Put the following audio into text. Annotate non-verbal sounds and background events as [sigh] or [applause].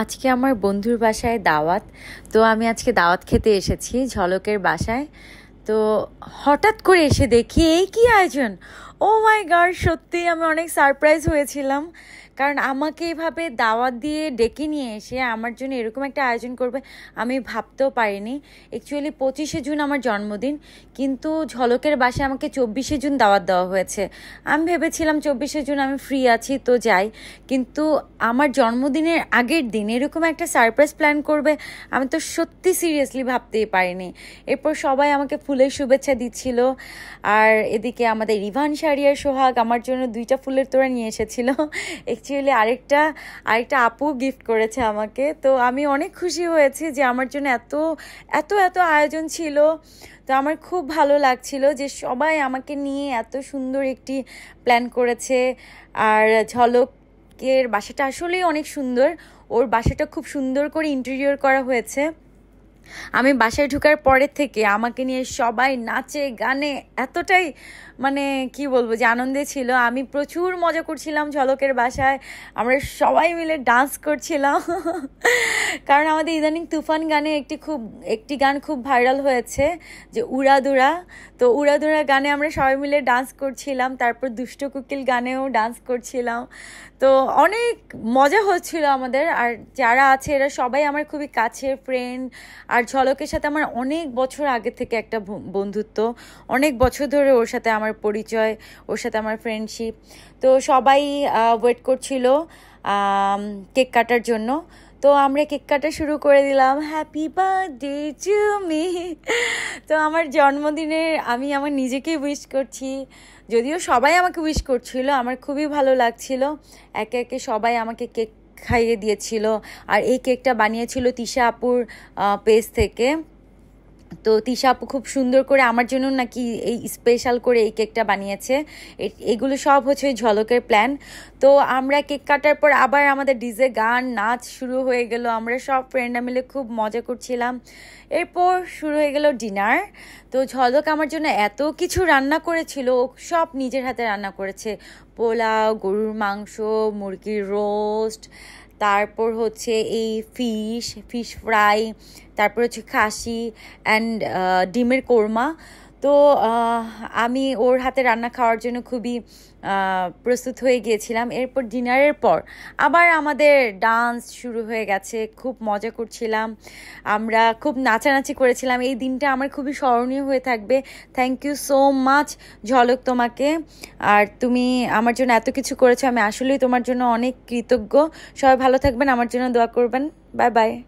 আজকে আমার বন্ধুর বাসায় দাওয়াত তো আমি আজকে দাওয়াত খেতে এসেছি ঝলকের বাসায় তো হঠাৎ করে এসে দেখি এই কী আয়োজন ও মাই গার সত্যি আমি অনেক সারপ্রাইজ হয়েছিলাম কারণ আমাকে এভাবে দাওয়াত দিয়ে ডেকে নিয়ে এসে আমার জন্য এরকম একটা আয়োজন করবে আমি ভাবতেও পারিনি অ্যাকচুয়ালি পঁচিশে জুন আমার জন্মদিন কিন্তু ঝলকের বাসে আমাকে চব্বিশে জুন দাওয়াত দেওয়া হয়েছে আমি ভেবেছিলাম চব্বিশে জুন আমি ফ্রি আছি তো যাই কিন্তু আমার জন্মদিনের আগের দিন এরকম একটা সারপ্রাইজ প্ল্যান করবে আমি তো সত্যি সিরিয়াসলি ভাবতেই পারিনি এরপর সবাই আমাকে ফুলের শুভেচ্ছা দিচ্ছিল আর এদিকে আমাদের রিভানসার আর সোহাগ আমার জন্য দুইটা ফুলের তোড়া নিয়ে এসেছিল অ্যাকচুয়ালি আরেকটা আরেকটা আপু গিফট করেছে আমাকে তো আমি অনেক খুশি হয়েছি যে আমার জন্য এত এত এত আয়োজন ছিল তো আমার খুব ভালো লাগছিল যে সবাই আমাকে নিয়ে এত সুন্দর একটি প্ল্যান করেছে আর ঝলকের বাসাটা আসলেই অনেক সুন্দর ওর বাসাটা খুব সুন্দর করে ইন্টেরিয়র করা হয়েছে আমি বাসায় ঢুকার পরের থেকে আমাকে নিয়ে সবাই নাচে গানে এতটাই মানে কি বলবো যে আনন্দে ছিল আমি প্রচুর মজা করছিলাম ঝলকের বাসায় আমরা সবাই মিলে ডান্স করছিলাম [laughs] কারণ আমাদের ইদানিং তুফান গানে একটি খুব একটি গান খুব ভাইরাল হয়েছে যে উড়াদুড়া তো উড়াদুড়া গানে আমরা সবাই মিলে ডান্স করছিলাম তারপর দুষ্ট কুকিল গানেও ডান্স করছিলাম তো অনেক মজা হচ্ছিল আমাদের আর যারা আছে এরা সবাই আমার খুবই কাছের ফ্রেন্ড আর ঝলকের সাথে আমার অনেক বছর আগে থেকে একটা বন্ধুত্ব অনেক বছর ধরে ওর সাথে আমার পরিচয় ওর সাথে আমার ফ্রেন্ডশিপ তো সবাই ওয়েট করছিল কেক কাটার জন্য তো আমরা কেক কাটা শুরু করে দিলাম হ্যাপি বার্থডে টু মি তো আমার জন্মদিনে আমি আমার নিজেকে উইশ করছি যদিও সবাই আমাকে উইশ করছিল আমার খুবই ভালো লাগছিল একে একে সবাই আমাকে কেক খাইয়ে দিয়েছিল আর এই কেকটা বানিয়েছিল তিশা আপুর পেজ থেকে তো তিশা আপু খুব সুন্দর করে আমার জন্য নাকি এই স্পেশাল করে এই কেকটা বানিয়েছে এগুলো সব হচ্ছে ঝলকের প্ল্যান তো আমরা কেক কাটার পর আবার আমাদের ডিজে গান নাচ শুরু হয়ে গেল আমরা সব ফ্রেন্ডরা মিলে খুব মজা করছিলাম এরপর শুরু হয়ে গেল ডিনার তো ঝলক আমার জন্য এত কিছু রান্না করেছিল সব নিজের হাতে রান্না করেছে পোলাও গরুর মাংস মুরগির রোস্ট তারপর হচ্ছে এই ফিশ ফিশ ফ্রাই তারপর হচ্ছে খাসি অ্যান্ড ডিমের কোরমা তো আমি ওর হাতে রান্না খাওয়ার জন্য খুবই প্রস্তুত হয়ে গিয়েছিলাম এরপর ডিনারের পর আবার আমাদের ডান্স শুরু হয়ে গেছে খুব মজা করছিলাম আমরা খুব নাচানাচি করেছিলাম এই দিনটা আমার খুবই স্মরণীয় হয়ে থাকবে থ্যাংক ইউ সো মাচ ঝলক তোমাকে আর তুমি আমার জন্য এত কিছু করেছো আমি আসলেই তোমার জন্য অনেক কৃতজ্ঞ সবাই ভালো থাকবেন আমার জন্য দোয়া করবেন বাই বাই